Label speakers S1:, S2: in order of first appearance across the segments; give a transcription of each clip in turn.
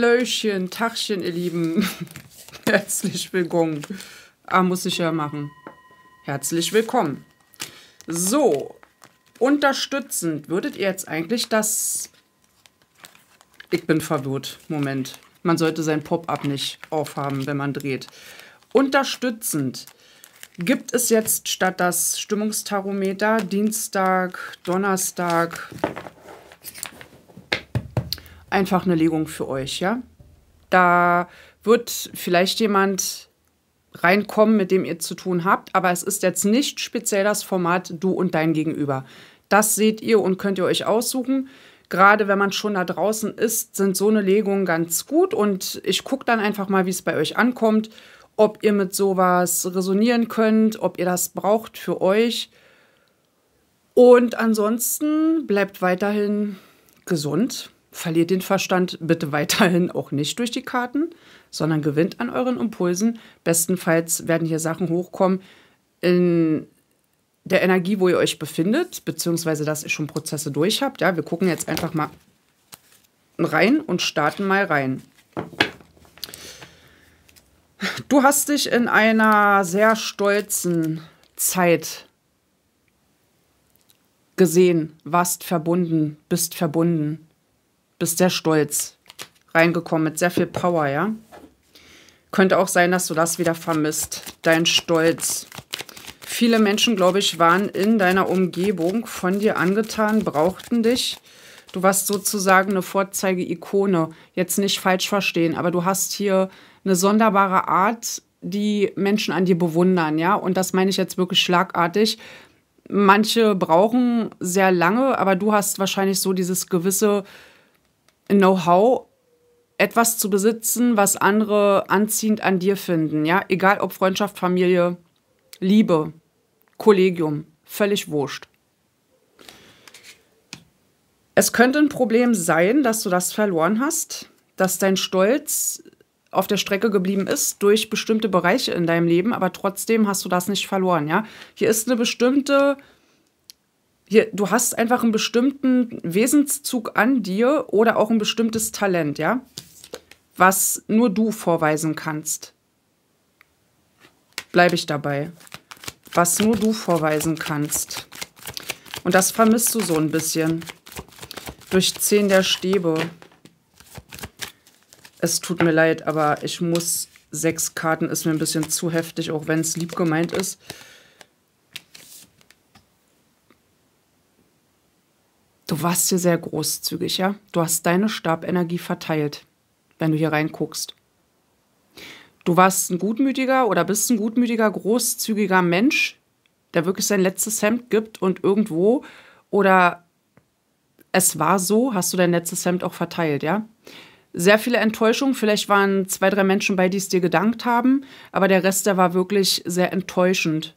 S1: Löschchen, Tachchen, ihr Lieben. Herzlich willkommen. Ah, muss ich ja machen. Herzlich willkommen. So, unterstützend würdet ihr jetzt eigentlich das... Ich bin verwirrt. Moment. Man sollte sein Pop-up nicht aufhaben, wenn man dreht. Unterstützend gibt es jetzt statt das Stimmungstarometer Dienstag, Donnerstag, einfach eine Legung für euch, ja. Da wird vielleicht jemand reinkommen, mit dem ihr zu tun habt, aber es ist jetzt nicht speziell das Format du und dein Gegenüber. Das seht ihr und könnt ihr euch aussuchen. Gerade wenn man schon da draußen ist, sind so eine Legung ganz gut und ich gucke dann einfach mal, wie es bei euch ankommt, ob ihr mit sowas resonieren könnt, ob ihr das braucht für euch. Und ansonsten bleibt weiterhin gesund Verliert den Verstand bitte weiterhin auch nicht durch die Karten, sondern gewinnt an euren Impulsen. Bestenfalls werden hier Sachen hochkommen in der Energie, wo ihr euch befindet, beziehungsweise dass ihr schon Prozesse durch habt. Ja, wir gucken jetzt einfach mal rein und starten mal rein. Du hast dich in einer sehr stolzen Zeit gesehen, warst verbunden, bist verbunden bist sehr stolz reingekommen mit sehr viel Power, ja? Könnte auch sein, dass du das wieder vermisst, dein Stolz. Viele Menschen, glaube ich, waren in deiner Umgebung von dir angetan, brauchten dich. Du warst sozusagen eine Vorzeige-Ikone. Jetzt nicht falsch verstehen, aber du hast hier eine sonderbare Art, die Menschen an dir bewundern, ja? Und das meine ich jetzt wirklich schlagartig. Manche brauchen sehr lange, aber du hast wahrscheinlich so dieses gewisse Know-how etwas zu besitzen, was andere anziehend an dir finden. Ja, egal ob Freundschaft, Familie, Liebe, Kollegium, völlig wurscht. Es könnte ein Problem sein, dass du das verloren hast, dass dein Stolz auf der Strecke geblieben ist durch bestimmte Bereiche in deinem Leben, aber trotzdem hast du das nicht verloren, ja? Hier ist eine bestimmte hier, du hast einfach einen bestimmten Wesenszug an dir oder auch ein bestimmtes Talent, ja, was nur du vorweisen kannst. Bleibe ich dabei. Was nur du vorweisen kannst. Und das vermisst du so ein bisschen. Durch zehn der Stäbe. Es tut mir leid, aber ich muss sechs Karten ist mir ein bisschen zu heftig, auch wenn es lieb gemeint ist. Du warst hier sehr großzügig, ja? Du hast deine Stabenergie verteilt, wenn du hier reinguckst. Du warst ein gutmütiger oder bist ein gutmütiger, großzügiger Mensch, der wirklich sein letztes Hemd gibt und irgendwo oder es war so, hast du dein letztes Hemd auch verteilt, ja? Sehr viele Enttäuschungen. Vielleicht waren zwei, drei Menschen bei, die es dir gedankt haben, aber der Rest, der war wirklich sehr enttäuschend.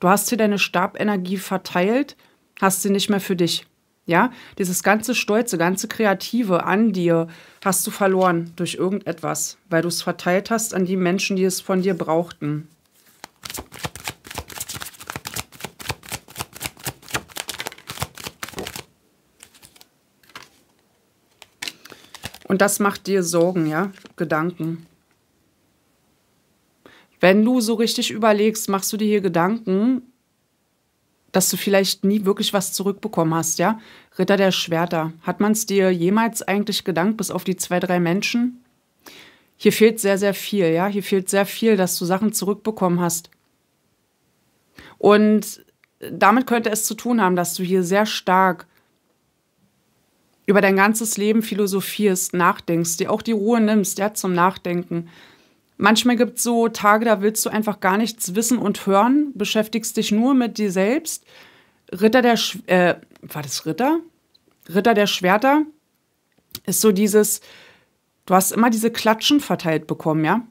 S1: Du hast hier deine Stabenergie verteilt, hast sie nicht mehr für dich. Ja, dieses ganze Stolze, ganze Kreative an dir hast du verloren durch irgendetwas, weil du es verteilt hast an die Menschen, die es von dir brauchten. Und das macht dir Sorgen, ja, Gedanken. Wenn du so richtig überlegst, machst du dir hier Gedanken, dass du vielleicht nie wirklich was zurückbekommen hast, ja? Ritter der Schwerter. Hat man es dir jemals eigentlich gedankt, bis auf die zwei, drei Menschen? Hier fehlt sehr, sehr viel, ja? Hier fehlt sehr viel, dass du Sachen zurückbekommen hast. Und damit könnte es zu tun haben, dass du hier sehr stark über dein ganzes Leben philosophierst, nachdenkst, dir auch die Ruhe nimmst, ja, zum Nachdenken, Manchmal gibt es so Tage, da willst du einfach gar nichts wissen und hören, beschäftigst dich nur mit dir selbst. Ritter der, Sch äh, war das Ritter? Ritter der Schwerter ist so dieses, du hast immer diese Klatschen verteilt bekommen, ja?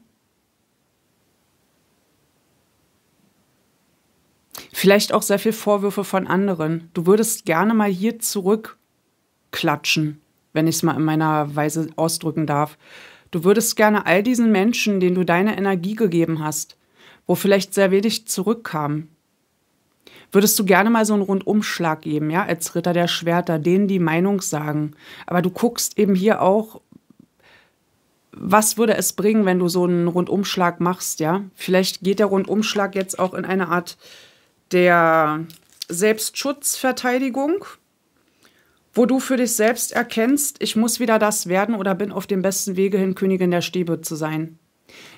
S1: Vielleicht auch sehr viel Vorwürfe von anderen. Du würdest gerne mal hier zurück klatschen, wenn ich es mal in meiner Weise ausdrücken darf. Du würdest gerne all diesen Menschen, denen du deine Energie gegeben hast, wo vielleicht sehr wenig zurückkam, würdest du gerne mal so einen Rundumschlag geben, ja, als Ritter der Schwerter, denen die Meinung sagen. Aber du guckst eben hier auch, was würde es bringen, wenn du so einen Rundumschlag machst, ja? Vielleicht geht der Rundumschlag jetzt auch in eine Art der Selbstschutzverteidigung wo du für dich selbst erkennst, ich muss wieder das werden oder bin auf dem besten Wege hin, Königin der Stäbe zu sein.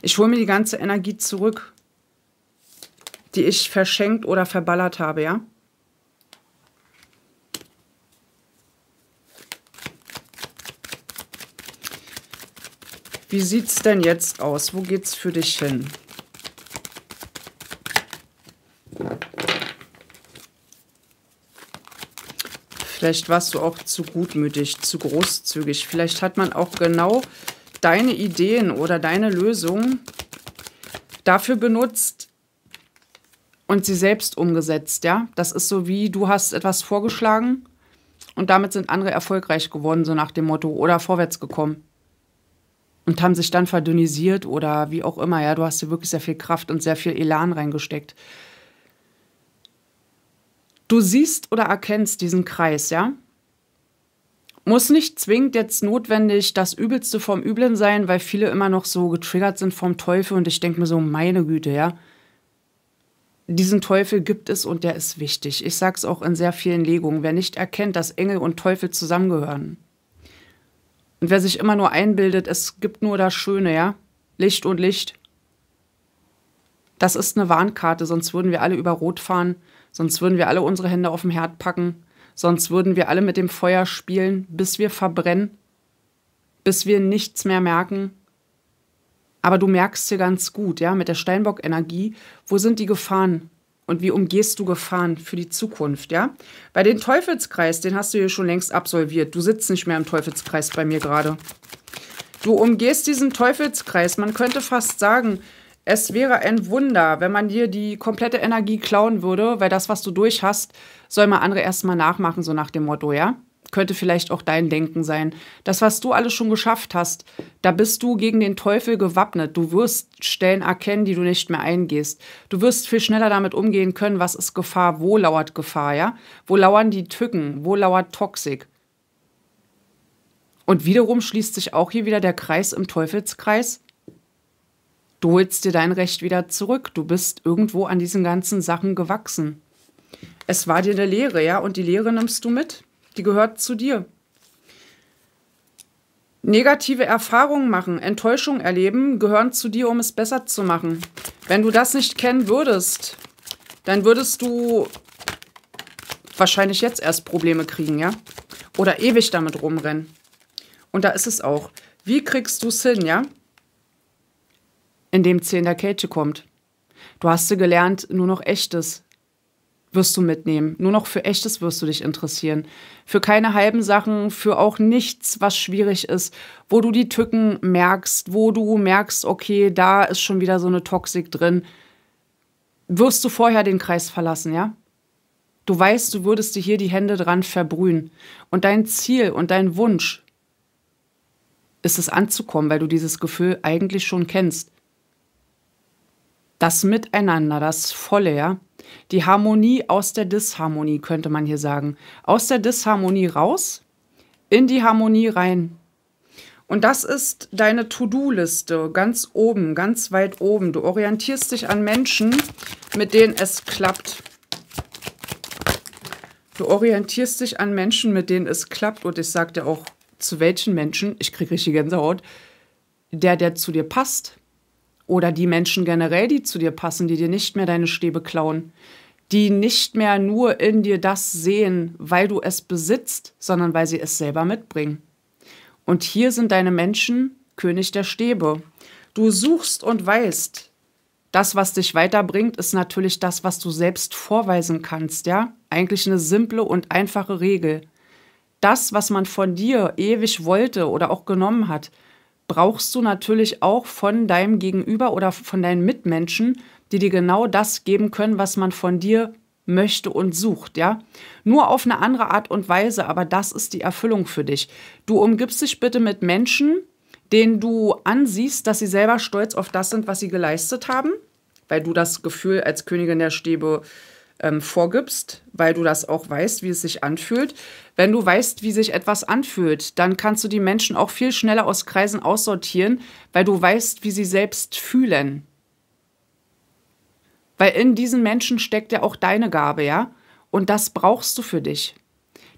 S1: Ich hole mir die ganze Energie zurück, die ich verschenkt oder verballert habe, ja? Wie sieht's denn jetzt aus? Wo geht's für dich hin? Vielleicht warst du auch zu gutmütig, zu großzügig. Vielleicht hat man auch genau deine Ideen oder deine Lösungen dafür benutzt und sie selbst umgesetzt, ja? Das ist so wie, du hast etwas vorgeschlagen und damit sind andere erfolgreich geworden, so nach dem Motto, oder vorwärts gekommen. Und haben sich dann verdünnisiert oder wie auch immer, ja? Du hast dir wirklich sehr viel Kraft und sehr viel Elan reingesteckt. Du siehst oder erkennst diesen Kreis, ja? Muss nicht zwingend jetzt notwendig das Übelste vom Üblen sein, weil viele immer noch so getriggert sind vom Teufel und ich denke mir so, meine Güte, ja? diesen Teufel gibt es und der ist wichtig. Ich sage es auch in sehr vielen Legungen. Wer nicht erkennt, dass Engel und Teufel zusammengehören. Und wer sich immer nur einbildet, es gibt nur das Schöne, ja? Licht und Licht. Das ist eine Warnkarte, sonst würden wir alle über Rot fahren, sonst würden wir alle unsere Hände auf dem Herd packen, sonst würden wir alle mit dem Feuer spielen, bis wir verbrennen, bis wir nichts mehr merken. Aber du merkst hier ganz gut, ja, mit der Steinbock-Energie, wo sind die Gefahren, und wie umgehst du Gefahren für die Zukunft, ja? Bei den Teufelskreis, den hast du hier schon längst absolviert. Du sitzt nicht mehr im Teufelskreis bei mir gerade. Du umgehst diesen Teufelskreis. Man könnte fast sagen, es wäre ein Wunder, wenn man dir die komplette Energie klauen würde, weil das, was du durch hast, soll man andere erstmal nachmachen, so nach dem Motto, ja? Könnte vielleicht auch dein Denken sein. Das, was du alles schon geschafft hast, da bist du gegen den Teufel gewappnet. Du wirst Stellen erkennen, die du nicht mehr eingehst. Du wirst viel schneller damit umgehen können, was ist Gefahr, wo lauert Gefahr, ja? Wo lauern die Tücken, wo lauert Toxik? Und wiederum schließt sich auch hier wieder der Kreis im Teufelskreis Du holst dir dein Recht wieder zurück. Du bist irgendwo an diesen ganzen Sachen gewachsen. Es war dir eine Lehre, ja, und die Lehre nimmst du mit. Die gehört zu dir. Negative Erfahrungen machen, Enttäuschung erleben, gehören zu dir, um es besser zu machen. Wenn du das nicht kennen würdest, dann würdest du wahrscheinlich jetzt erst Probleme kriegen, ja? Oder ewig damit rumrennen. Und da ist es auch. Wie kriegst du es hin, ja? in dem C in der Kälte kommt. Du hast sie gelernt, nur noch Echtes wirst du mitnehmen. Nur noch für Echtes wirst du dich interessieren. Für keine halben Sachen, für auch nichts, was schwierig ist, wo du die Tücken merkst, wo du merkst, okay, da ist schon wieder so eine Toxik drin. Wirst du vorher den Kreis verlassen, ja? Du weißt, du würdest dir hier die Hände dran verbrühen. Und dein Ziel und dein Wunsch ist es anzukommen, weil du dieses Gefühl eigentlich schon kennst. Das Miteinander, das Volle, ja. Die Harmonie aus der Disharmonie, könnte man hier sagen. Aus der Disharmonie raus, in die Harmonie rein. Und das ist deine To-Do-Liste, ganz oben, ganz weit oben. Du orientierst dich an Menschen, mit denen es klappt. Du orientierst dich an Menschen, mit denen es klappt. Und ich sage dir auch, zu welchen Menschen, ich kriege richtig Gänsehaut, der, der zu dir passt, oder die Menschen generell, die zu dir passen, die dir nicht mehr deine Stäbe klauen, die nicht mehr nur in dir das sehen, weil du es besitzt, sondern weil sie es selber mitbringen. Und hier sind deine Menschen König der Stäbe. Du suchst und weißt, das, was dich weiterbringt, ist natürlich das, was du selbst vorweisen kannst, ja? Eigentlich eine simple und einfache Regel. Das, was man von dir ewig wollte oder auch genommen hat, brauchst du natürlich auch von deinem Gegenüber oder von deinen Mitmenschen, die dir genau das geben können, was man von dir möchte und sucht, ja? Nur auf eine andere Art und Weise, aber das ist die Erfüllung für dich. Du umgibst dich bitte mit Menschen, denen du ansiehst, dass sie selber stolz auf das sind, was sie geleistet haben, weil du das Gefühl als Königin der Stäbe äh, ähm, vorgibst, weil du das auch weißt, wie es sich anfühlt. Wenn du weißt, wie sich etwas anfühlt, dann kannst du die Menschen auch viel schneller aus Kreisen aussortieren, weil du weißt, wie sie selbst fühlen. Weil in diesen Menschen steckt ja auch deine Gabe, ja? Und das brauchst du für dich.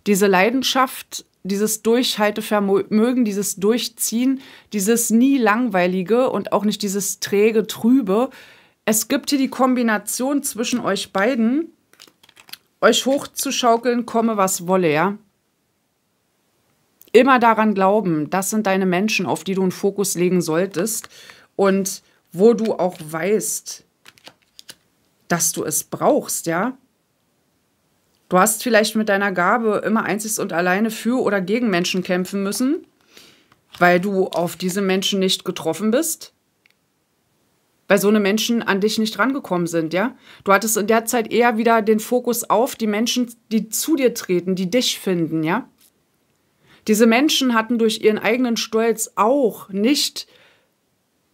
S1: Diese Leidenschaft, dieses Durchhaltevermögen, dieses Durchziehen, dieses nie langweilige und auch nicht dieses träge, trübe, es gibt hier die Kombination zwischen euch beiden, euch hochzuschaukeln, komme was wolle, ja. Immer daran glauben, das sind deine Menschen, auf die du einen Fokus legen solltest und wo du auch weißt, dass du es brauchst, ja. Du hast vielleicht mit deiner Gabe immer einzig und alleine für oder gegen Menschen kämpfen müssen, weil du auf diese Menschen nicht getroffen bist weil so eine Menschen an dich nicht rangekommen sind, ja? Du hattest in der Zeit eher wieder den Fokus auf die Menschen, die zu dir treten, die dich finden, ja? Diese Menschen hatten durch ihren eigenen Stolz auch nicht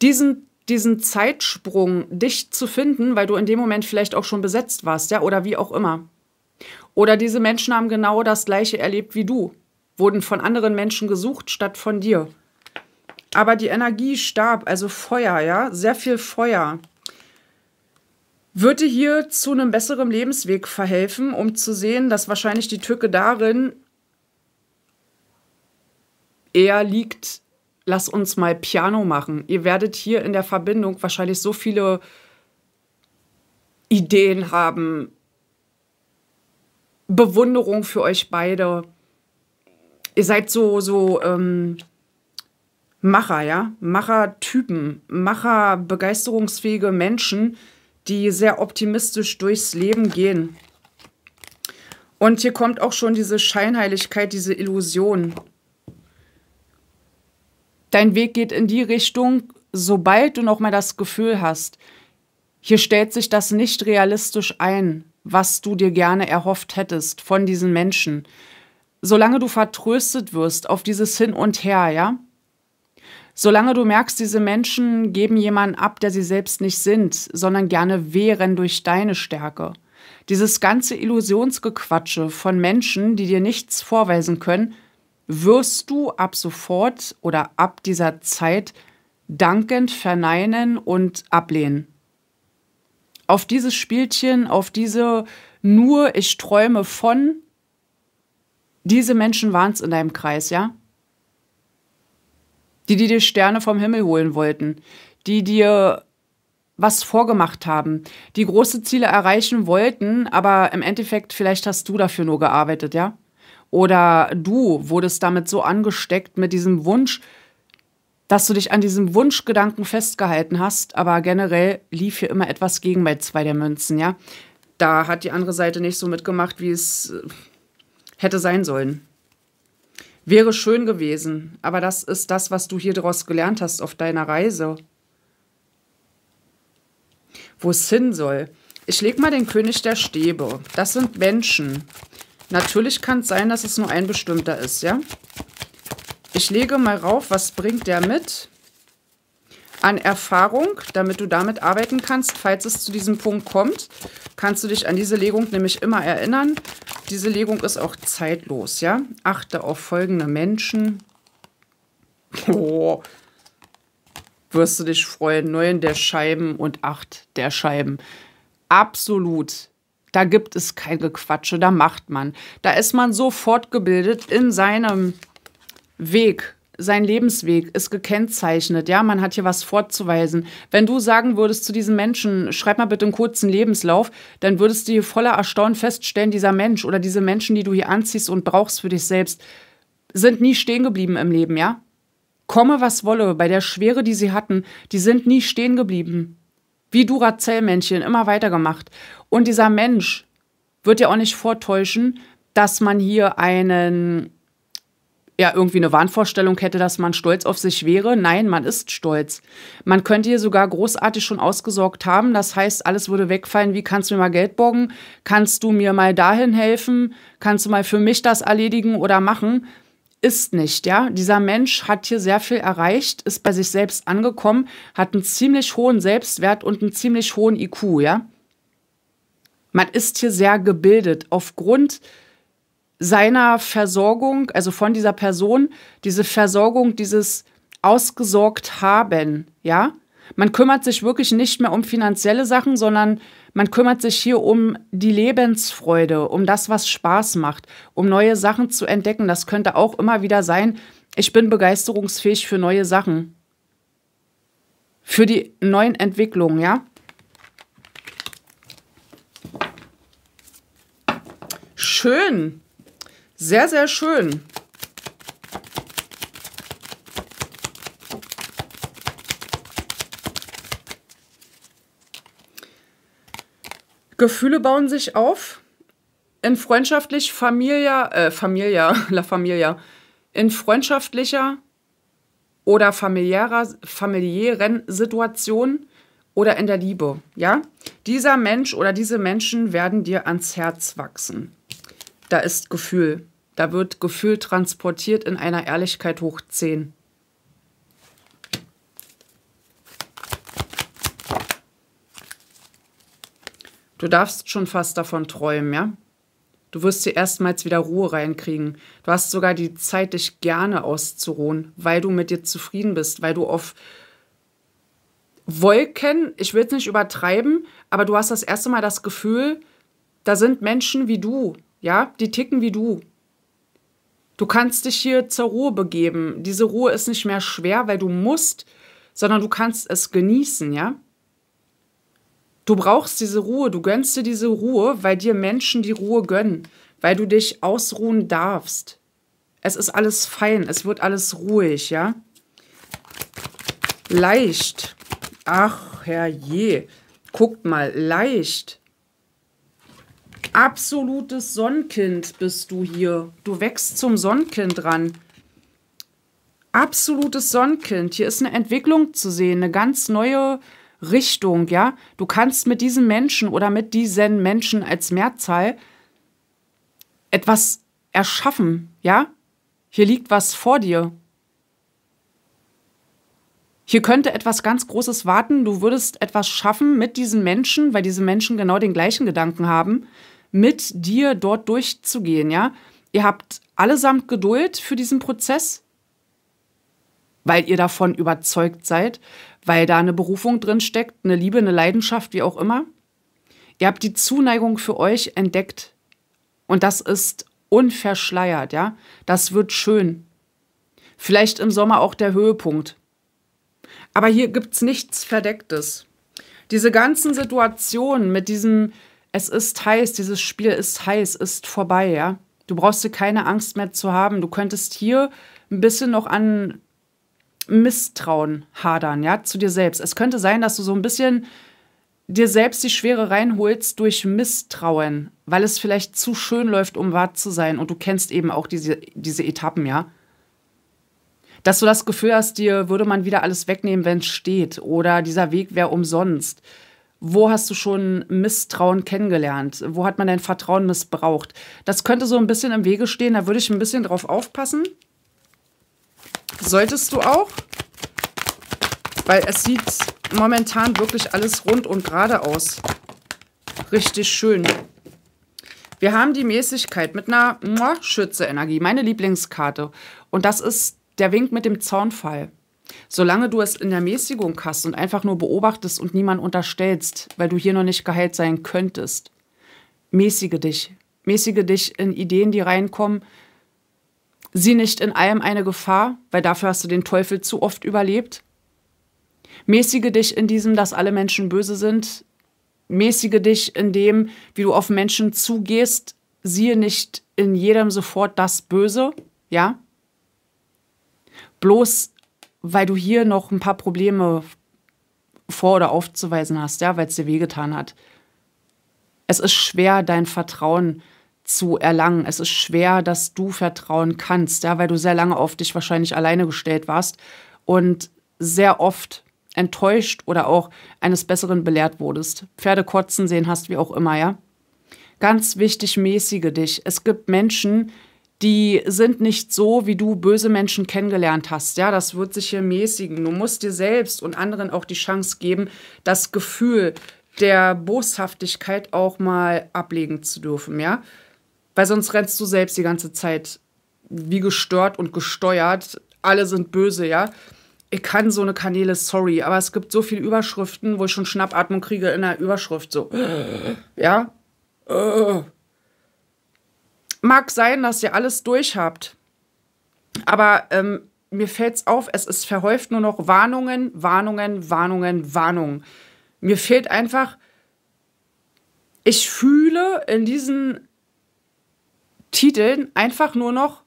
S1: diesen, diesen Zeitsprung, dich zu finden, weil du in dem Moment vielleicht auch schon besetzt warst, ja, oder wie auch immer. Oder diese Menschen haben genau das Gleiche erlebt wie du, wurden von anderen Menschen gesucht statt von dir. Aber die Energie starb, also Feuer, ja, sehr viel Feuer. Würde hier zu einem besseren Lebensweg verhelfen, um zu sehen, dass wahrscheinlich die Tücke darin eher liegt, lass uns mal Piano machen. Ihr werdet hier in der Verbindung wahrscheinlich so viele Ideen haben, Bewunderung für euch beide. Ihr seid so, so, ähm, Macher, ja, Machertypen, Macher, begeisterungsfähige Menschen, die sehr optimistisch durchs Leben gehen. Und hier kommt auch schon diese Scheinheiligkeit, diese Illusion. Dein Weg geht in die Richtung, sobald du noch mal das Gefühl hast, hier stellt sich das nicht realistisch ein, was du dir gerne erhofft hättest von diesen Menschen. Solange du vertröstet wirst auf dieses Hin und Her, ja, Solange du merkst, diese Menschen geben jemanden ab, der sie selbst nicht sind, sondern gerne wehren durch deine Stärke. Dieses ganze Illusionsgequatsche von Menschen, die dir nichts vorweisen können, wirst du ab sofort oder ab dieser Zeit dankend verneinen und ablehnen. Auf dieses Spielchen, auf diese nur ich träume von, diese Menschen waren es in deinem Kreis, ja? die die dir Sterne vom Himmel holen wollten, die dir was vorgemacht haben, die große Ziele erreichen wollten, aber im Endeffekt vielleicht hast du dafür nur gearbeitet, ja? Oder du wurdest damit so angesteckt mit diesem Wunsch, dass du dich an diesem Wunschgedanken festgehalten hast, aber generell lief hier immer etwas gegen bei zwei der Münzen, ja? Da hat die andere Seite nicht so mitgemacht, wie es äh, hätte sein sollen. Wäre schön gewesen, aber das ist das, was du hier draus gelernt hast auf deiner Reise. Wo es hin soll. Ich lege mal den König der Stäbe. Das sind Menschen. Natürlich kann es sein, dass es nur ein bestimmter ist, ja? Ich lege mal rauf, was bringt der mit? An Erfahrung, damit du damit arbeiten kannst, falls es zu diesem Punkt kommt kannst du dich an diese Legung nämlich immer erinnern. Diese Legung ist auch zeitlos, ja. Achte auf folgende Menschen. Oh, wirst du dich freuen. Neun der Scheiben und acht der Scheiben. Absolut. Da gibt es kein Gequatsche, da macht man. Da ist man so fortgebildet in seinem Weg, sein Lebensweg ist gekennzeichnet. Ja, man hat hier was vorzuweisen. Wenn du sagen würdest zu diesem Menschen, schreib mal bitte einen kurzen Lebenslauf, dann würdest du hier voller Erstaunen feststellen, dieser Mensch oder diese Menschen, die du hier anziehst und brauchst für dich selbst, sind nie stehen geblieben im Leben, ja? Komme, was wolle, bei der Schwere, die sie hatten, die sind nie stehen geblieben. Wie Duracell-Männchen, immer weitergemacht. Und dieser Mensch wird ja auch nicht vortäuschen, dass man hier einen ja irgendwie eine Wahnvorstellung hätte, dass man stolz auf sich wäre. Nein, man ist stolz. Man könnte hier sogar großartig schon ausgesorgt haben. Das heißt, alles würde wegfallen. Wie kannst du mir mal Geld borgen? Kannst du mir mal dahin helfen? Kannst du mal für mich das erledigen oder machen? Ist nicht, ja. Dieser Mensch hat hier sehr viel erreicht, ist bei sich selbst angekommen, hat einen ziemlich hohen Selbstwert und einen ziemlich hohen IQ, ja. Man ist hier sehr gebildet aufgrund seiner Versorgung, also von dieser Person, diese Versorgung, dieses ausgesorgt haben, ja? Man kümmert sich wirklich nicht mehr um finanzielle Sachen, sondern man kümmert sich hier um die Lebensfreude, um das, was Spaß macht, um neue Sachen zu entdecken. Das könnte auch immer wieder sein, ich bin begeisterungsfähig für neue Sachen. Für die neuen Entwicklungen, ja? Schön. Sehr, sehr schön. Gefühle bauen sich auf in freundschaftlich Familia, äh, Familia, La Familia, in freundschaftlicher oder familiärer, familiären Situationen oder in der Liebe, ja? Dieser Mensch oder diese Menschen werden dir ans Herz wachsen da ist Gefühl. Da wird Gefühl transportiert in einer Ehrlichkeit hoch 10. Du darfst schon fast davon träumen, ja? Du wirst dir erstmals wieder Ruhe reinkriegen. Du hast sogar die Zeit, dich gerne auszuruhen, weil du mit dir zufrieden bist, weil du auf Wolken, ich will es nicht übertreiben, aber du hast das erste Mal das Gefühl, da sind Menschen wie du, ja, die ticken wie du. Du kannst dich hier zur Ruhe begeben. Diese Ruhe ist nicht mehr schwer, weil du musst, sondern du kannst es genießen, ja? Du brauchst diese Ruhe, du gönnst dir diese Ruhe, weil dir Menschen die Ruhe gönnen, weil du dich ausruhen darfst. Es ist alles fein, es wird alles ruhig, ja? Leicht. Ach, herrje. Guckt mal, leicht. Absolutes Sonnenkind bist du hier. Du wächst zum Sonnenkind ran. Absolutes Sonnenkind. Hier ist eine Entwicklung zu sehen, eine ganz neue Richtung, ja. Du kannst mit diesem Menschen oder mit diesen Menschen als Mehrzahl etwas erschaffen, ja. Hier liegt was vor dir. Hier könnte etwas ganz Großes warten. Du würdest etwas schaffen mit diesen Menschen, weil diese Menschen genau den gleichen Gedanken haben mit dir dort durchzugehen, ja? Ihr habt allesamt Geduld für diesen Prozess, weil ihr davon überzeugt seid, weil da eine Berufung drin steckt, eine Liebe, eine Leidenschaft, wie auch immer. Ihr habt die Zuneigung für euch entdeckt und das ist unverschleiert, ja? Das wird schön. Vielleicht im Sommer auch der Höhepunkt. Aber hier gibt es nichts Verdecktes. Diese ganzen Situationen mit diesem es ist heiß, dieses Spiel ist heiß, ist vorbei, ja. Du brauchst dir keine Angst mehr zu haben. Du könntest hier ein bisschen noch an Misstrauen hadern, ja, zu dir selbst. Es könnte sein, dass du so ein bisschen dir selbst die Schwere reinholst durch Misstrauen, weil es vielleicht zu schön läuft, um wahr zu sein. Und du kennst eben auch diese, diese Etappen, ja. Dass du das Gefühl hast, dir würde man wieder alles wegnehmen, wenn es steht. Oder dieser Weg wäre umsonst. Wo hast du schon Misstrauen kennengelernt? Wo hat man dein Vertrauen missbraucht? Das könnte so ein bisschen im Wege stehen. Da würde ich ein bisschen drauf aufpassen. Solltest du auch. Weil es sieht momentan wirklich alles rund und gerade aus. Richtig schön. Wir haben die Mäßigkeit mit einer Schütze-Energie, meine Lieblingskarte. Und das ist der Wink mit dem Zaunfall. Solange du es in der Mäßigung hast und einfach nur beobachtest und niemand unterstellst, weil du hier noch nicht geheilt sein könntest, mäßige dich. Mäßige dich in Ideen, die reinkommen. Sieh nicht in allem eine Gefahr, weil dafür hast du den Teufel zu oft überlebt. Mäßige dich in diesem, dass alle Menschen böse sind. Mäßige dich in dem, wie du auf Menschen zugehst. Siehe nicht in jedem sofort das Böse, ja? Bloß weil du hier noch ein paar Probleme vor oder aufzuweisen hast, ja, weil es dir wehgetan hat. Es ist schwer, dein Vertrauen zu erlangen. Es ist schwer, dass du vertrauen kannst, ja, weil du sehr lange auf dich wahrscheinlich alleine gestellt warst und sehr oft enttäuscht oder auch eines Besseren belehrt wurdest. Pferde kotzen sehen hast, wie auch immer, ja. Ganz wichtig, mäßige dich. Es gibt Menschen, die sind nicht so, wie du böse Menschen kennengelernt hast. Ja, das wird sich hier mäßigen. Du musst dir selbst und anderen auch die Chance geben, das Gefühl der Boshaftigkeit auch mal ablegen zu dürfen, ja? Weil sonst rennst du selbst die ganze Zeit wie gestört und gesteuert. Alle sind böse, ja? Ich kann so eine Kanäle, sorry, aber es gibt so viele Überschriften, wo ich schon Schnappatmung kriege in der Überschrift, so. ja? Äh mag sein, dass ihr alles durch habt, aber ähm, mir es auf, es ist verhäuft nur noch Warnungen, Warnungen, Warnungen, Warnungen. Mir fehlt einfach, ich fühle in diesen Titeln einfach nur noch,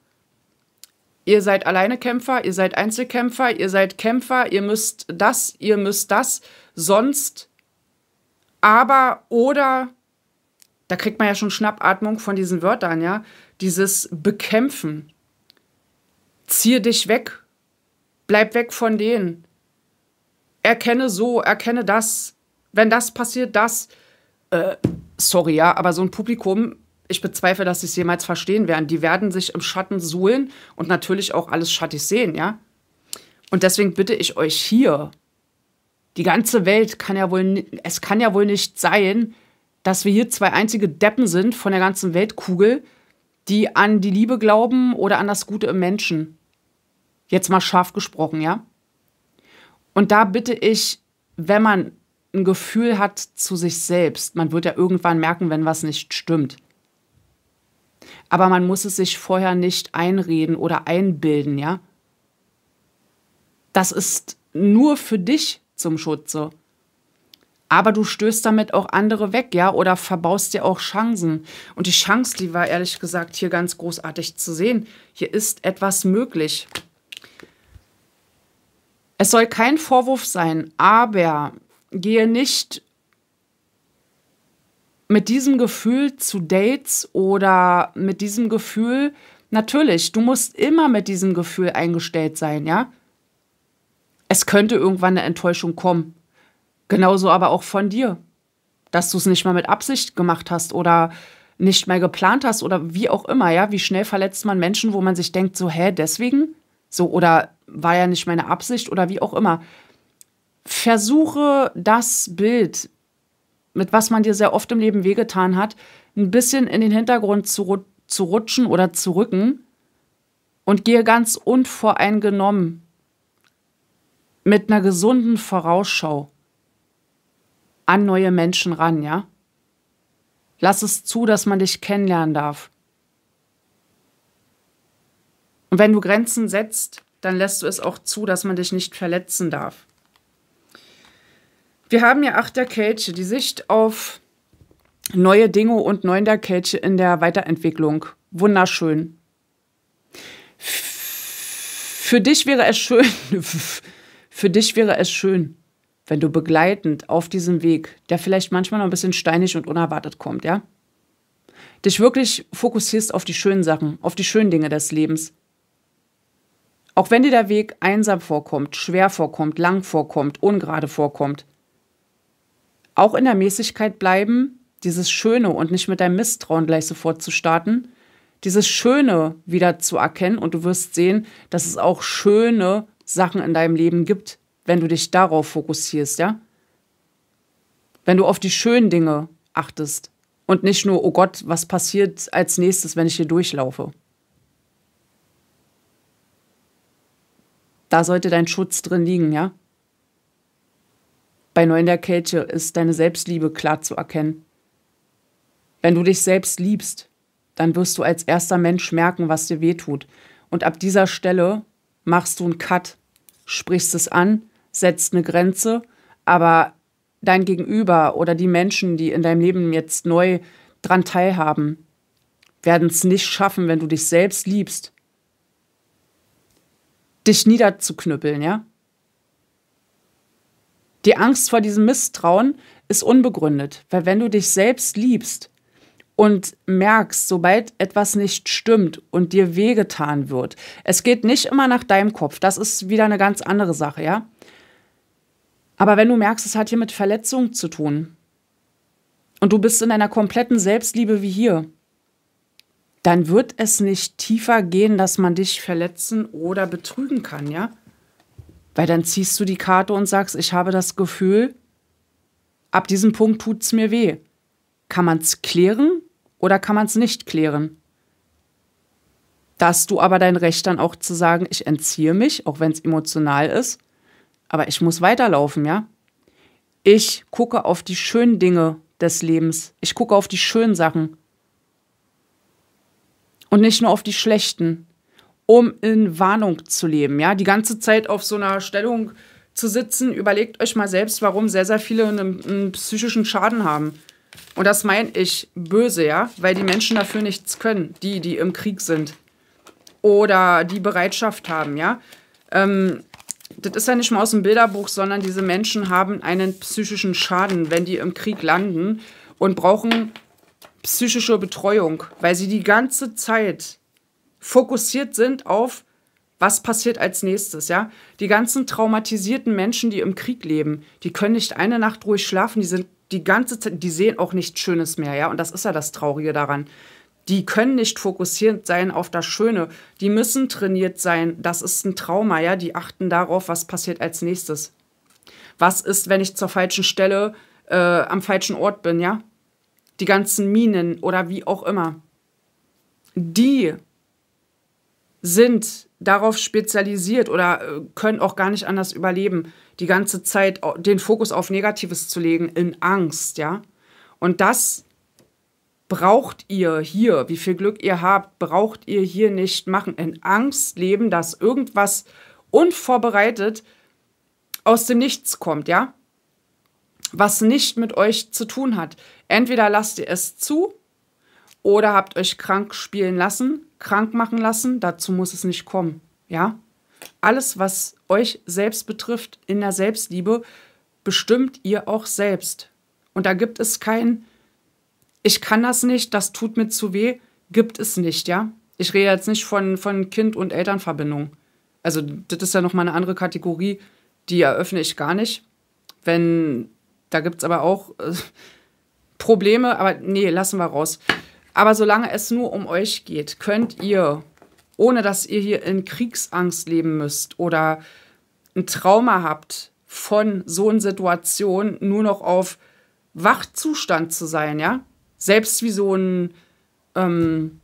S1: ihr seid Alleinekämpfer, ihr seid Einzelkämpfer, ihr seid Kämpfer, ihr müsst das, ihr müsst das, sonst aber oder da kriegt man ja schon Schnappatmung von diesen Wörtern, ja. Dieses Bekämpfen. Ziehe dich weg. Bleib weg von denen. Erkenne so, erkenne das. Wenn das passiert, das. Äh, sorry, ja, aber so ein Publikum, ich bezweifle, dass sie es jemals verstehen werden. Die werden sich im Schatten suhlen und natürlich auch alles schattig sehen, ja. Und deswegen bitte ich euch hier, die ganze Welt kann ja wohl, es kann ja wohl nicht sein, dass wir hier zwei einzige Deppen sind von der ganzen Weltkugel, die an die Liebe glauben oder an das Gute im Menschen. Jetzt mal scharf gesprochen, ja? Und da bitte ich, wenn man ein Gefühl hat zu sich selbst, man wird ja irgendwann merken, wenn was nicht stimmt. Aber man muss es sich vorher nicht einreden oder einbilden, ja? Das ist nur für dich zum Schutze aber du stößt damit auch andere weg, ja, oder verbaust dir auch Chancen. Und die Chance, die war ehrlich gesagt hier ganz großartig zu sehen. Hier ist etwas möglich. Es soll kein Vorwurf sein, aber gehe nicht mit diesem Gefühl zu Dates oder mit diesem Gefühl, natürlich, du musst immer mit diesem Gefühl eingestellt sein, ja? Es könnte irgendwann eine Enttäuschung kommen, Genauso aber auch von dir, dass du es nicht mal mit Absicht gemacht hast oder nicht mal geplant hast oder wie auch immer, ja, wie schnell verletzt man Menschen, wo man sich denkt, so, hä, deswegen? So, oder war ja nicht meine Absicht oder wie auch immer. Versuche das Bild, mit was man dir sehr oft im Leben wehgetan hat, ein bisschen in den Hintergrund zu, zu rutschen oder zu rücken und gehe ganz unvoreingenommen mit einer gesunden Vorausschau an neue Menschen ran, ja? Lass es zu, dass man dich kennenlernen darf. Und wenn du Grenzen setzt, dann lässt du es auch zu, dass man dich nicht verletzen darf. Wir haben ja achter Kelche, die Sicht auf neue Dinge und neunter Kelche in der Weiterentwicklung. Wunderschön. Für dich wäre es schön. Für dich wäre es schön, wenn du begleitend auf diesem Weg, der vielleicht manchmal noch ein bisschen steinig und unerwartet kommt, ja, dich wirklich fokussierst auf die schönen Sachen, auf die schönen Dinge des Lebens. Auch wenn dir der Weg einsam vorkommt, schwer vorkommt, lang vorkommt, ungerade vorkommt, auch in der Mäßigkeit bleiben, dieses Schöne und nicht mit deinem Misstrauen gleich sofort zu starten, dieses Schöne wieder zu erkennen und du wirst sehen, dass es auch schöne Sachen in deinem Leben gibt, wenn du dich darauf fokussierst, ja? Wenn du auf die schönen Dinge achtest und nicht nur, oh Gott, was passiert als nächstes, wenn ich hier durchlaufe. Da sollte dein Schutz drin liegen, ja? Bei Neu in der Kälte ist deine Selbstliebe klar zu erkennen. Wenn du dich selbst liebst, dann wirst du als erster Mensch merken, was dir wehtut. Und ab dieser Stelle machst du einen Cut, sprichst es an setzt eine Grenze, aber dein Gegenüber oder die Menschen, die in deinem Leben jetzt neu dran teilhaben, werden es nicht schaffen, wenn du dich selbst liebst, dich niederzuknüppeln, ja? Die Angst vor diesem Misstrauen ist unbegründet, weil wenn du dich selbst liebst und merkst, sobald etwas nicht stimmt und dir wehgetan wird, es geht nicht immer nach deinem Kopf, das ist wieder eine ganz andere Sache, ja? Aber wenn du merkst, es hat hier mit Verletzung zu tun und du bist in einer kompletten Selbstliebe wie hier, dann wird es nicht tiefer gehen, dass man dich verletzen oder betrügen kann, ja? Weil dann ziehst du die Karte und sagst, ich habe das Gefühl, ab diesem Punkt tut es mir weh. Kann man es klären oder kann man es nicht klären? Dass du aber dein Recht dann auch zu sagen, ich entziehe mich, auch wenn es emotional ist, aber ich muss weiterlaufen, ja? Ich gucke auf die schönen Dinge des Lebens. Ich gucke auf die schönen Sachen. Und nicht nur auf die schlechten. Um in Warnung zu leben, ja? Die ganze Zeit auf so einer Stellung zu sitzen, überlegt euch mal selbst, warum sehr, sehr viele einen, einen psychischen Schaden haben. Und das meine ich böse, ja? Weil die Menschen dafür nichts können, die, die im Krieg sind. Oder die Bereitschaft haben, ja? Ähm, das ist ja nicht mal aus dem Bilderbuch, sondern diese Menschen haben einen psychischen Schaden, wenn die im Krieg landen und brauchen psychische Betreuung, weil sie die ganze Zeit fokussiert sind auf, was passiert als nächstes, ja? Die ganzen traumatisierten Menschen, die im Krieg leben, die können nicht eine Nacht ruhig schlafen, die sind die ganze Zeit, die sehen auch nichts Schönes mehr, ja? Und das ist ja das Traurige daran die können nicht fokussiert sein auf das Schöne. Die müssen trainiert sein. Das ist ein Trauma, ja. Die achten darauf, was passiert als nächstes. Was ist, wenn ich zur falschen Stelle äh, am falschen Ort bin, ja? Die ganzen Minen oder wie auch immer. Die sind darauf spezialisiert oder äh, können auch gar nicht anders überleben, die ganze Zeit den Fokus auf Negatives zu legen, in Angst, ja. Und das braucht ihr hier, wie viel Glück ihr habt, braucht ihr hier nicht machen. In Angst leben, dass irgendwas unvorbereitet aus dem Nichts kommt, ja? Was nicht mit euch zu tun hat. Entweder lasst ihr es zu oder habt euch krank spielen lassen, krank machen lassen. Dazu muss es nicht kommen, ja? Alles, was euch selbst betrifft in der Selbstliebe, bestimmt ihr auch selbst. Und da gibt es keinen ich kann das nicht, das tut mir zu weh, gibt es nicht, ja. Ich rede jetzt nicht von, von Kind- und Elternverbindung. Also das ist ja nochmal eine andere Kategorie, die eröffne ich gar nicht. Wenn, da gibt es aber auch äh, Probleme, aber nee, lassen wir raus. Aber solange es nur um euch geht, könnt ihr, ohne dass ihr hier in Kriegsangst leben müsst oder ein Trauma habt von so einer Situation, nur noch auf Wachzustand zu sein, ja? selbst wie so ein ähm,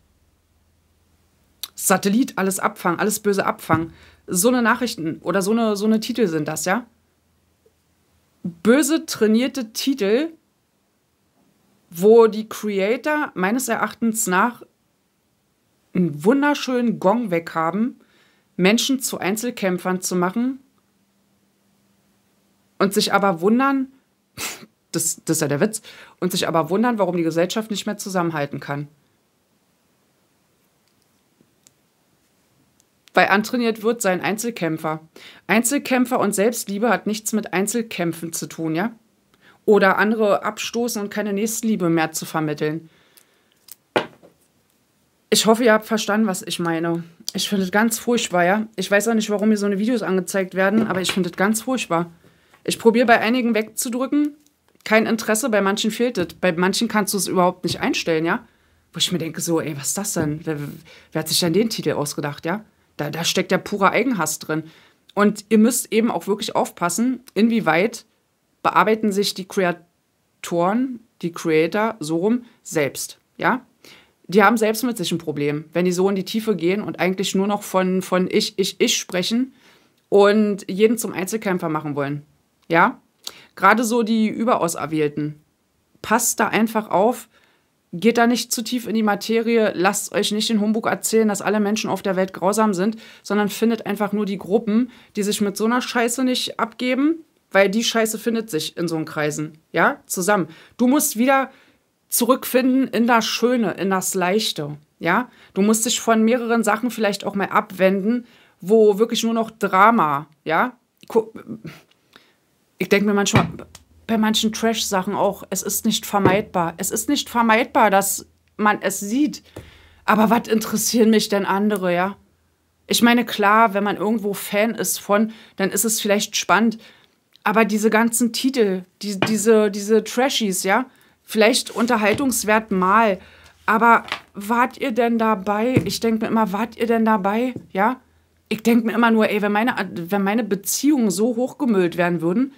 S1: Satellit alles abfangen, alles böse abfangen. So eine Nachrichten oder so eine, so eine Titel sind das, ja? Böse trainierte Titel, wo die Creator meines Erachtens nach einen wunderschönen Gong weghaben, Menschen zu Einzelkämpfern zu machen und sich aber wundern, das, das ist ja der Witz. Und sich aber wundern, warum die Gesellschaft nicht mehr zusammenhalten kann. Weil antrainiert wird, sein Einzelkämpfer. Einzelkämpfer und Selbstliebe hat nichts mit Einzelkämpfen zu tun, ja? Oder andere abstoßen und keine Nächstenliebe mehr zu vermitteln. Ich hoffe, ihr habt verstanden, was ich meine. Ich finde es ganz furchtbar, ja. Ich weiß auch nicht, warum mir so eine Videos angezeigt werden, aber ich finde es ganz furchtbar. Ich probiere bei einigen wegzudrücken, kein Interesse, bei manchen fehlt es. Bei manchen kannst du es überhaupt nicht einstellen, ja? Wo ich mir denke, so, ey, was ist das denn? Wer, wer hat sich denn den Titel ausgedacht, ja? Da, da steckt ja purer Eigenhass drin. Und ihr müsst eben auch wirklich aufpassen, inwieweit bearbeiten sich die Kreatoren, die Creator so rum selbst, ja? Die haben selbst mit sich ein Problem, wenn die so in die Tiefe gehen und eigentlich nur noch von, von ich, ich, ich sprechen und jeden zum Einzelkämpfer machen wollen. Ja, Gerade so die überaus Erwählten. Passt da einfach auf, geht da nicht zu tief in die Materie, lasst euch nicht den Humbug erzählen, dass alle Menschen auf der Welt grausam sind, sondern findet einfach nur die Gruppen, die sich mit so einer Scheiße nicht abgeben, weil die Scheiße findet sich in so einen Kreisen, ja, zusammen. Du musst wieder zurückfinden in das Schöne, in das Leichte, ja. Du musst dich von mehreren Sachen vielleicht auch mal abwenden, wo wirklich nur noch Drama, ja ich denke mir manchmal bei manchen Trash-Sachen auch, es ist nicht vermeidbar. Es ist nicht vermeidbar, dass man es sieht. Aber was interessieren mich denn andere, ja? Ich meine, klar, wenn man irgendwo Fan ist von, dann ist es vielleicht spannend. Aber diese ganzen Titel, die, diese, diese Trashies, ja, vielleicht Unterhaltungswert mal. Aber wart ihr denn dabei? Ich denke mir immer, wart ihr denn dabei? Ja? Ich denke mir immer nur, ey, wenn meine, wenn meine Beziehungen so hochgemüllt werden würden,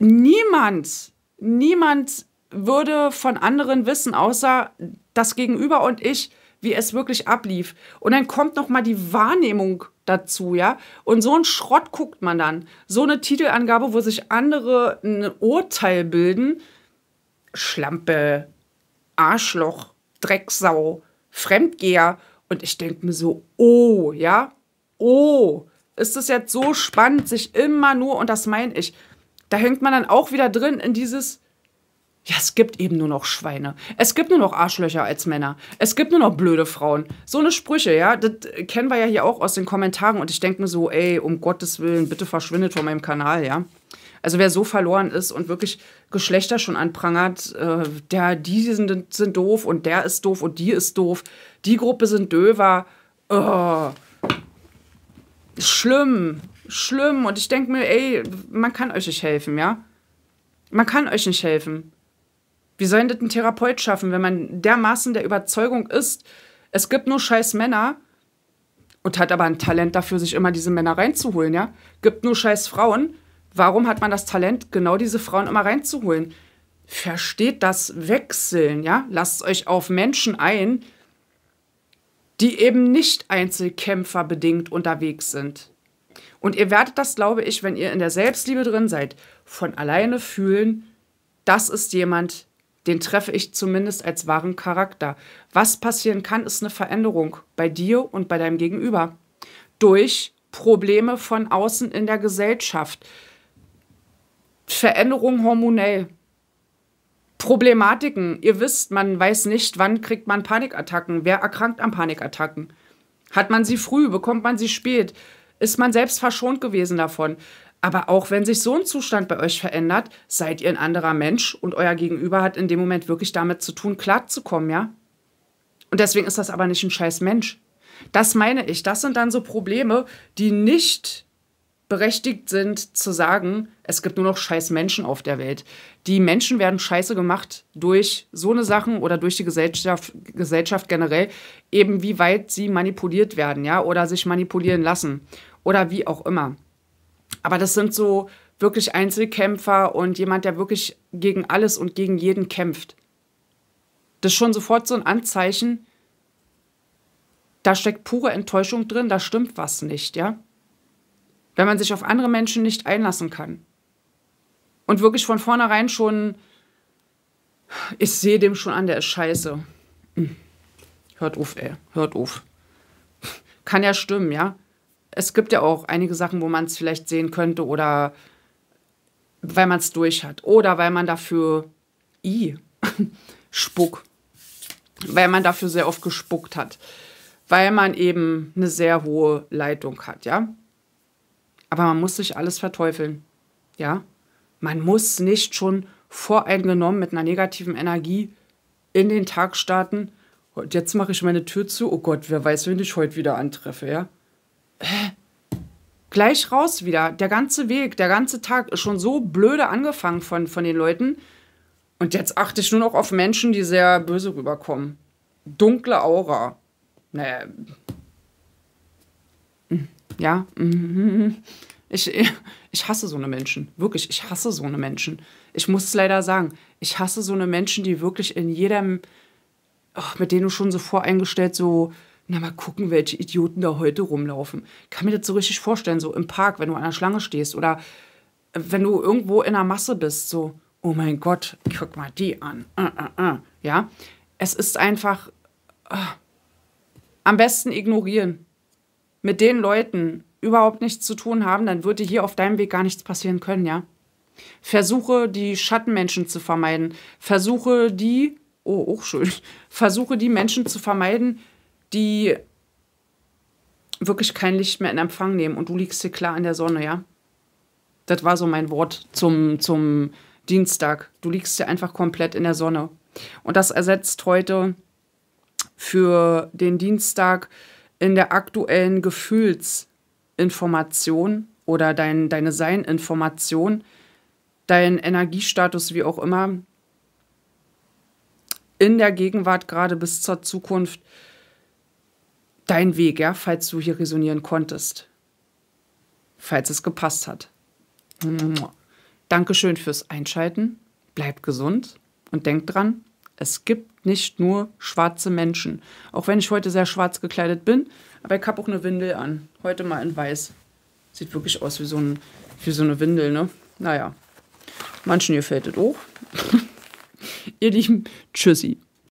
S1: niemand, niemand würde von anderen wissen, außer das Gegenüber und ich, wie es wirklich ablief. Und dann kommt noch mal die Wahrnehmung dazu, ja. Und so ein Schrott guckt man dann. So eine Titelangabe, wo sich andere ein Urteil bilden. Schlampe, Arschloch, Drecksau, Fremdgeher. Und ich denke mir so, oh, ja, oh, ist es jetzt so spannend, sich immer nur, und das meine ich, da hängt man dann auch wieder drin in dieses, ja, es gibt eben nur noch Schweine. Es gibt nur noch Arschlöcher als Männer. Es gibt nur noch blöde Frauen. So eine Sprüche, ja, das kennen wir ja hier auch aus den Kommentaren. Und ich denke mir so, ey, um Gottes Willen, bitte verschwindet von meinem Kanal, ja. Also wer so verloren ist und wirklich Geschlechter schon anprangert, äh, der, die sind, sind doof und der ist doof und die ist doof, die Gruppe sind döver. Oh. Schlimm schlimm und ich denke mir, ey, man kann euch nicht helfen, ja? Man kann euch nicht helfen. Wie soll denn ein Therapeut schaffen, wenn man dermaßen der Überzeugung ist, es gibt nur scheiß Männer und hat aber ein Talent dafür, sich immer diese Männer reinzuholen, ja? Gibt nur scheiß Frauen. Warum hat man das Talent, genau diese Frauen immer reinzuholen? Versteht das Wechseln, ja? Lasst euch auf Menschen ein, die eben nicht Einzelkämpfer bedingt unterwegs sind. Und ihr werdet das, glaube ich, wenn ihr in der Selbstliebe drin seid, von alleine fühlen, das ist jemand, den treffe ich zumindest als wahren Charakter. Was passieren kann, ist eine Veränderung bei dir und bei deinem Gegenüber. Durch Probleme von außen in der Gesellschaft. Veränderung hormonell. Problematiken. Ihr wisst, man weiß nicht, wann kriegt man Panikattacken. Wer erkrankt an Panikattacken? Hat man sie früh? Bekommt man sie spät? ist man selbst verschont gewesen davon. Aber auch wenn sich so ein Zustand bei euch verändert, seid ihr ein anderer Mensch und euer Gegenüber hat in dem Moment wirklich damit zu tun, klarzukommen, ja? Und deswegen ist das aber nicht ein scheiß Mensch. Das meine ich. Das sind dann so Probleme, die nicht berechtigt sind zu sagen, es gibt nur noch scheiß Menschen auf der Welt. Die Menschen werden scheiße gemacht durch so eine Sachen oder durch die Gesellschaft, Gesellschaft generell, eben wie weit sie manipuliert werden, ja, oder sich manipulieren lassen oder wie auch immer. Aber das sind so wirklich Einzelkämpfer und jemand, der wirklich gegen alles und gegen jeden kämpft. Das ist schon sofort so ein Anzeichen, da steckt pure Enttäuschung drin, da stimmt was nicht, ja? Wenn man sich auf andere Menschen nicht einlassen kann. Und wirklich von vornherein schon, ich sehe dem schon an, der ist scheiße. Hm. Hört auf, ey, hört auf. Kann ja stimmen, ja? es gibt ja auch einige Sachen, wo man es vielleicht sehen könnte oder weil man es durch hat oder weil man dafür i Spuck, weil man dafür sehr oft gespuckt hat, weil man eben eine sehr hohe Leitung hat, ja? Aber man muss sich alles verteufeln. Ja? Man muss nicht schon voreingenommen mit einer negativen Energie in den Tag starten. Und jetzt mache ich meine Tür zu. Oh Gott, wer weiß, wen ich heute wieder antreffe, ja? hä? Gleich raus wieder. Der ganze Weg, der ganze Tag ist schon so blöde angefangen von, von den Leuten. Und jetzt achte ich nur noch auf Menschen, die sehr böse rüberkommen. Dunkle Aura. Naja. Hm, ja. Ich, ich hasse so eine Menschen. Wirklich, ich hasse so eine Menschen. Ich muss es leider sagen. Ich hasse so eine Menschen, die wirklich in jedem, mit denen du schon so voreingestellt so na, mal gucken, welche Idioten da heute rumlaufen. Ich kann mir das so richtig vorstellen, so im Park, wenn du an der Schlange stehst oder äh, wenn du irgendwo in der Masse bist, so, oh mein Gott, guck mal die an. Uh, uh, uh. Ja, es ist einfach am besten ignorieren. Mit den Leuten überhaupt nichts zu tun haben, dann würde hier auf deinem Weg gar nichts passieren können, ja. Versuche, die Schattenmenschen zu vermeiden. Versuche, die, oh, auch oh, schön, versuche, die Menschen zu vermeiden, die wirklich kein Licht mehr in Empfang nehmen und du liegst hier klar in der Sonne, ja? Das war so mein Wort zum, zum Dienstag. Du liegst hier einfach komplett in der Sonne. Und das ersetzt heute für den Dienstag in der aktuellen Gefühlsinformation oder dein, deine Seininformation, dein Energiestatus, wie auch immer, in der Gegenwart gerade bis zur Zukunft dein Weg, ja, falls du hier resonieren konntest. Falls es gepasst hat. Dankeschön fürs Einschalten. Bleib gesund und denk dran, es gibt nicht nur schwarze Menschen. Auch wenn ich heute sehr schwarz gekleidet bin, aber ich habe auch eine Windel an. Heute mal in weiß. Sieht wirklich aus wie so, ein, wie so eine Windel, ne? Naja. Manchen gefällt es auch. Ihr Lieben, tschüssi.